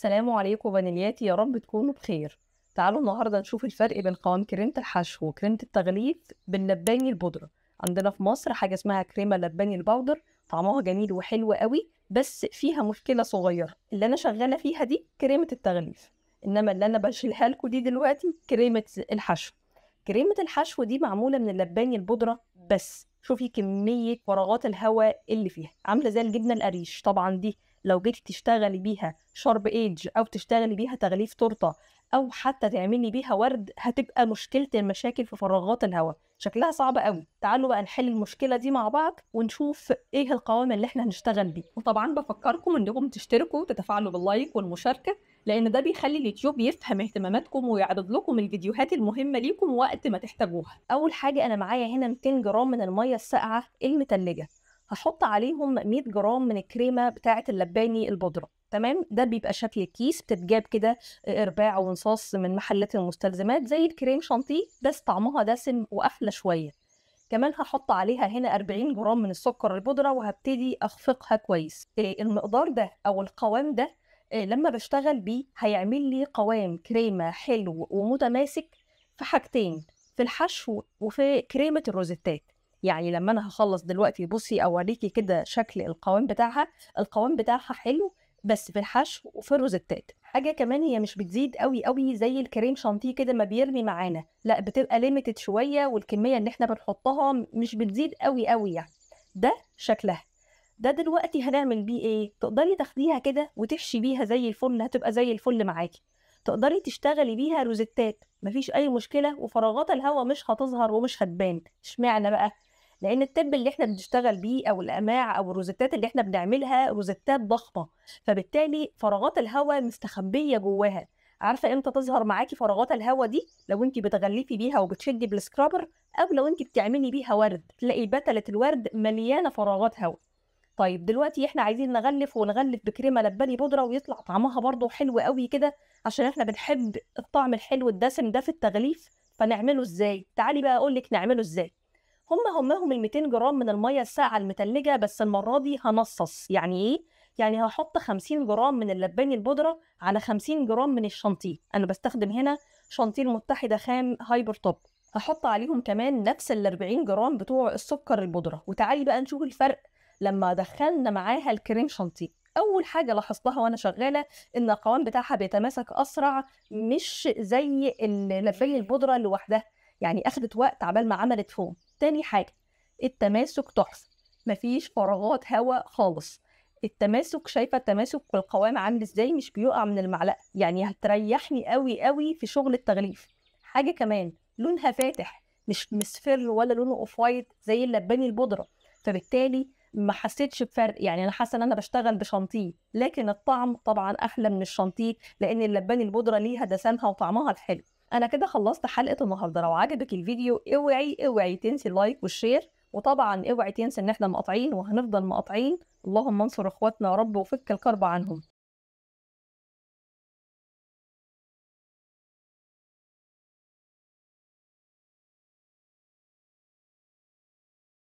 سلام عليكم فانيلياتي يا رب تكونوا بخير تعالوا النهاردة نشوف الفرق بين قوام كريمة الحشو وكريمة التغليف باللباني البودرة عندنا في مصر حاجة اسمها كريمة لباني البودر طعمها جميل وحلو قوي بس فيها مشكلة صغيرة اللي أنا شغالة فيها دي كريمة التغليف إنما اللي أنا بشيلها لكم دي دلوقتي كريمة الحشو كريمة الحشو دي معمولة من اللباني البودرة بس شوفي كمية فراغات الهواء اللي فيها عاملة زي الجبنة القريش طبعا دي لو جيتي تشتغلي بيها شارب ايدج او تشتغلي بيها تغليف تورته او حتى تعملي بيها ورد هتبقى مشكله المشاكل في فراغات الهواء شكلها صعب قوي تعالوا بقى نحل المشكله دي مع بعض ونشوف ايه القوام اللي احنا هنشتغل بيه وطبعا بفكركم انكم تشتركوا وتتفاعلوا باللايك والمشاركه لان ده بيخلي اليوتيوب يفهم اهتماماتكم ويعرض لكم الفيديوهات المهمه ليكم وقت ما تحتاجوها اول حاجه انا معايا هنا 200 جرام من الميه الساقعه المتلجه هحط عليهم 100 جرام من الكريمه بتاعه اللباني البودره تمام ده بيبقى شكل الكيس بتتجاب كده آه، ارباع ونصاص من محلات المستلزمات زي الكريم شانتيه بس طعمها دسم واحلى شويه كمان هحط عليها هنا 40 جرام من السكر البودره وهبتدي اخفقها كويس آه، المقدار ده او القوام ده آه، لما بشتغل بيه هيعمل لي قوام كريمه حلو ومتماسك في حاجتين في الحشو وفي كريمه الروزيتات يعني لما انا هخلص دلوقتي بصي اوريكي كده شكل القوام بتاعها القوام بتاعها حلو بس في الحشو وفي الروزتات حاجه كمان هي مش بتزيد قوي قوي زي الكريم شانتيه كده ما بيرمي معانا لا بتبقى ليميتد شويه والكميه اللي احنا بنحطها مش بتزيد قوي قوي يعني ده شكلها ده دلوقتي هنعمل بيه ايه تقدري تاخديها كده وتحشي بيها زي الفل هتبقى زي الفل معاكي تقدري تشتغلي بيها روزتات مفيش اي مشكله وفراغات الهواء مش هتظهر ومش هتبان اشمعنى بقى لان التب اللي احنا بنشتغل بيه او الاماع او الروزتات اللي احنا بنعملها روزتات ضخمه فبالتالي فراغات الهواء مستخبيه جواها عارفه امتى تظهر معاكي فراغات الهواء دي لو انت بتغلفي بيها وبتشدي بالسكرابر او لو انت بتعملي بيها ورد تلاقي بتله الورد مليانه فراغات هواء طيب دلوقتي احنا عايزين نغلف ونغلف بكريمه لباني بودره ويطلع طعمها برضه حلو قوي كده عشان احنا بنحب الطعم الحلو الدسم ده في التغليف فنعمله ازاي تعالي بقى اقول لك نعمله ازاي هم هماهم ال 200 جرام من الميه الساقعه المتلجه بس المره دي هنصص يعني ايه يعني هحط 50 جرام من اللباني البودره على 50 جرام من الشانتيه انا بستخدم هنا شانتيه المتحده خام هايبر توب هحط عليهم كمان نفس ال 40 جرام بتوع السكر البودره وتعالي بقى نشوف الفرق لما دخلنا معاها الكريم شانتيه اول حاجه لاحظتها وانا شغاله ان القوام بتاعها بيتماسك اسرع مش زي اللباني البودره لوحدها يعني أخدت وقت عبال ما عملت فوم تاني حاجة التماسك تحفة مفيش فراغات هواء خالص التماسك شايفه التماسك والقوام عامل ازاي مش بيقع من المعلقه يعني هتريحني قوي قوي في شغل التغليف حاجه كمان لونها فاتح مش مصفر ولا لونه اوف وايت زي اللباني البودره فبالتالي ما حسيتش بفرق يعني انا حاسه ان انا بشتغل بشانتيه لكن الطعم طبعا احلى من الشانتيه لان اللباني البودره ليها دسمها وطعمها الحلو انا كده خلصت حلقه النهارده لو عجبك الفيديو اوعي اوعي تنسي اللايك والشير وطبعا اوعي تنسي ان احنا مقاطعين وهنفضل مقاطعين اللهم انصر اخواتنا يا رب وفك الكرب عنهم